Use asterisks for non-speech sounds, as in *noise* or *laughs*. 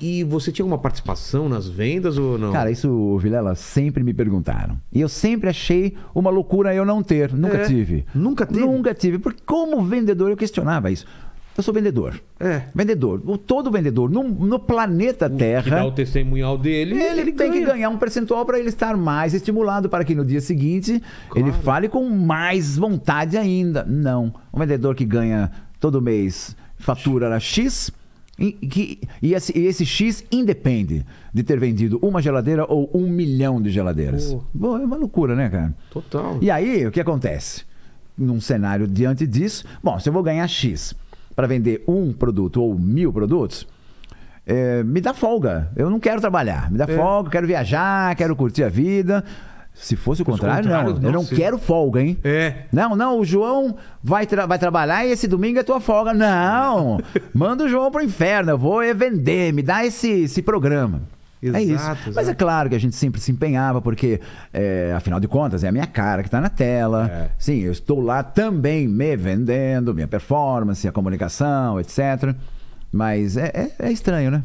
E você tinha alguma participação nas vendas ou não? Cara, isso, Vilela, sempre me perguntaram. E eu sempre achei uma loucura eu não ter. Nunca é. tive. Nunca teve? Nunca tive. Porque como vendedor eu questionava isso. Eu sou vendedor. É. Vendedor. todo vendedor no, no planeta Terra. Que dá o testemunhal dele. Ele, ele tem ganha. que ganhar um percentual para ele estar mais estimulado, para que no dia seguinte claro. ele fale com mais vontade ainda. Não. Um vendedor que ganha todo mês fatura X e, que, e, esse, e, esse, X independe de ter vendido uma geladeira ou um milhão de geladeiras. Bom, é uma loucura, né, cara? Total. E aí, o que acontece? Num cenário diante disso, bom, se eu vou ganhar X para vender um produto ou mil produtos, é, me dá folga. Eu não quero trabalhar. Me dá é. folga, quero viajar, quero curtir a vida. Se fosse o contrário, contrário não. não. Eu não quero folga, hein? É. Não, não, o João vai, tra vai trabalhar e esse domingo é tua folga. Não! *laughs* Manda o João pro inferno, eu vou é vender, me dá esse, esse programa. É exato, é isso. Exato. Mas é claro que a gente sempre se empenhava, porque, é, afinal de contas, é a minha cara que está na tela. É. Sim, eu estou lá também me vendendo, minha performance, a comunicação, etc. Mas é, é, é estranho, né?